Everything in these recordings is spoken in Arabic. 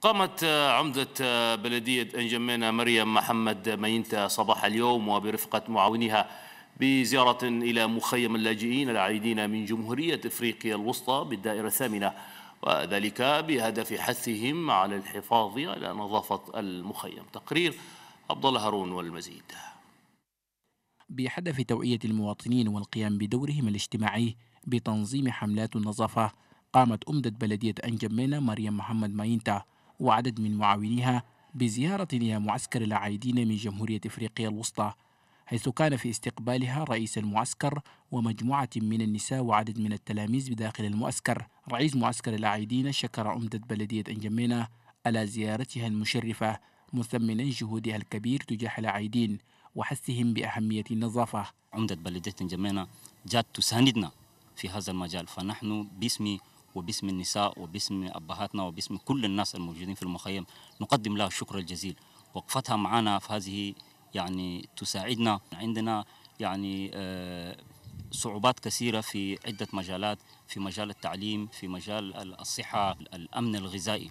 قامت آه، عمدة آه، بلدية أنجمينا مريم محمد مينتا صباح اليوم وبرفقة معاونيها بزيارة إلى مخيم اللاجئين العائدين من جمهورية إفريقيا الوسطى بالدائرة الثامنة وذلك بهدف حثهم على الحفاظ على نظافة المخيم تقرير عبد الله هارون والمزيد بهدف توعية المواطنين والقيام بدورهم الاجتماعي بتنظيم حملات النظافة قامت أمدة بلدية أنجمينا مريم محمد ماينتا وعدد من معاونيها بزيارة إلى معسكر العايدين من جمهورية إفريقيا الوسطى حيث كان في استقبالها رئيس المعسكر ومجموعة من النساء وعدد من التلاميذ بداخل المعسكر رئيس معسكر العايدين شكر عمدة بلدية أنجمينة على زيارتها المشرفة مثمنا جهودها الكبير تجاه العايدين وحثهم بأهمية النظافة عمدة بلدية أنجمينة جات تساندنا في هذا المجال فنحن باسم وباسم النساء وباسم أبهاتنا وباسم كل الناس الموجودين في المخيم نقدم لها الشكر الجزيل وقفتها معنا في هذه يعني تساعدنا عندنا يعني آه، صعوبات كثيرة في عدة مجالات في مجال التعليم في مجال الصحة الأمن الغذائي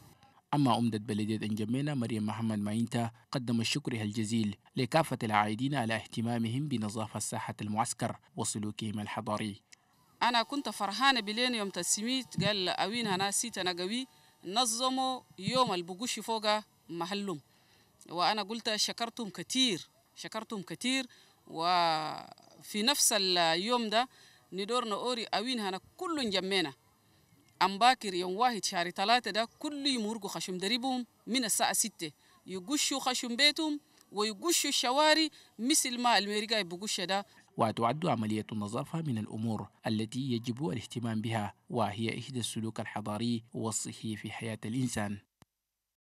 أما عمدة بلدية إنجمينا مريم محمد ماينتا قدم الشكر الجزيل لكافة العائدين على اهتمامهم بنظافة ساحة المعسكر وسلوكهم الحضاري أنا كنت فرحانة بلين يوم تسميت قال أوين أنا سيت أنا قوي نظموا يوم البقوش فوق محلهم وأنا قلت شكرتهم كثير شكرتهم كثير وفي نفس اليوم ده ندور نوري أوين أنا كل جمينا أم باكر يوم واحد شهر ثلاثة ده كل يوم يمرقوا خشم دريبهم من الساعة ستة يقشوا خشم بيتهم ويقشوا الشواري مثل ما الميريقا يبقوش ده وتعد عملية النظافة من الأمور التي يجب الاهتمام بها وهي إحدى السلوك الحضاري والصحي في حياة الإنسان